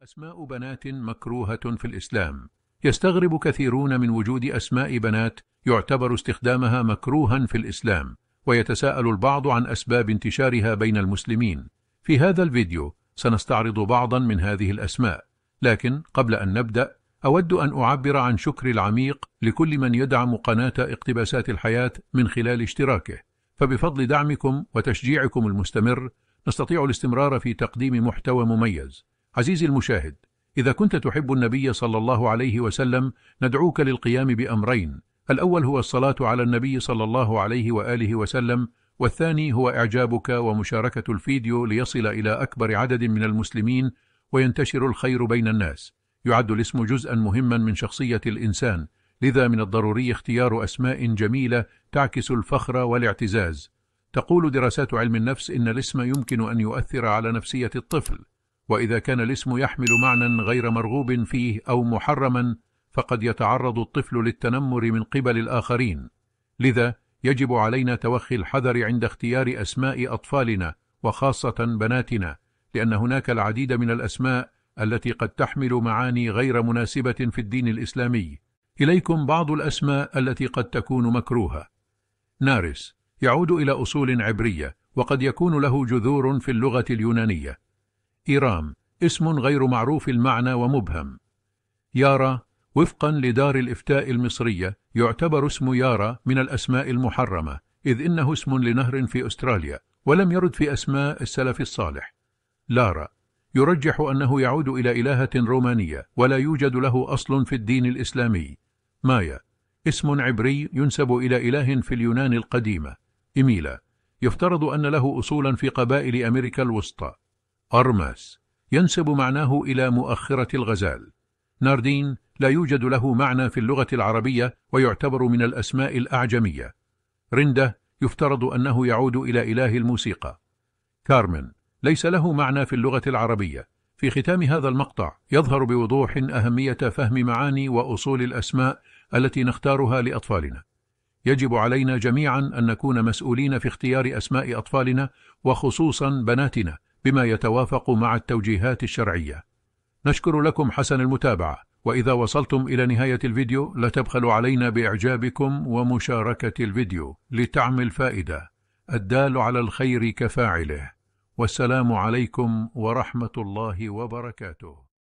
أسماء بنات مكروهة في الإسلام يستغرب كثيرون من وجود أسماء بنات يعتبر استخدامها مكروها في الإسلام ويتساءل البعض عن أسباب انتشارها بين المسلمين في هذا الفيديو سنستعرض بعضا من هذه الأسماء لكن قبل أن نبدأ أود أن أعبر عن شكري العميق لكل من يدعم قناة اقتباسات الحياة من خلال اشتراكه فبفضل دعمكم وتشجيعكم المستمر نستطيع الاستمرار في تقديم محتوى مميز عزيزي المشاهد إذا كنت تحب النبي صلى الله عليه وسلم ندعوك للقيام بأمرين الأول هو الصلاة على النبي صلى الله عليه وآله وسلم والثاني هو إعجابك ومشاركة الفيديو ليصل إلى أكبر عدد من المسلمين وينتشر الخير بين الناس يعد الاسم جزءا مهما من شخصية الإنسان لذا من الضروري اختيار أسماء جميلة تعكس الفخر والاعتزاز تقول دراسات علم النفس إن الاسم يمكن أن يؤثر على نفسية الطفل وإذا كان الاسم يحمل معنى غير مرغوب فيه أو محرما فقد يتعرض الطفل للتنمر من قبل الآخرين لذا يجب علينا توخي الحذر عند اختيار أسماء أطفالنا وخاصة بناتنا لأن هناك العديد من الأسماء التي قد تحمل معاني غير مناسبة في الدين الإسلامي إليكم بعض الأسماء التي قد تكون مكروهة نارس يعود إلى أصول عبرية وقد يكون له جذور في اللغة اليونانية إيرام اسم غير معروف المعنى ومبهم يارا وفقا لدار الإفتاء المصرية يعتبر اسم يارا من الأسماء المحرمة إذ إنه اسم لنهر في أستراليا ولم يرد في أسماء السلف الصالح لارا يرجح أنه يعود إلى إلهة رومانية ولا يوجد له أصل في الدين الإسلامي مايا اسم عبري ينسب إلى إله في اليونان القديمة إميلا يفترض أن له أصولا في قبائل أمريكا الوسطى أرماس ينسب معناه إلى مؤخرة الغزال ناردين لا يوجد له معنى في اللغة العربية ويعتبر من الأسماء الأعجمية رندة يفترض أنه يعود إلى إله الموسيقى كارمن ليس له معنى في اللغة العربية في ختام هذا المقطع يظهر بوضوح أهمية فهم معاني وأصول الأسماء التي نختارها لأطفالنا يجب علينا جميعا أن نكون مسؤولين في اختيار أسماء أطفالنا وخصوصا بناتنا بما يتوافق مع التوجيهات الشرعية نشكر لكم حسن المتابعة وإذا وصلتم إلى نهاية الفيديو لا تبخلوا علينا بإعجابكم ومشاركة الفيديو لتعمل فائدة الدال على الخير كفاعله والسلام عليكم ورحمة الله وبركاته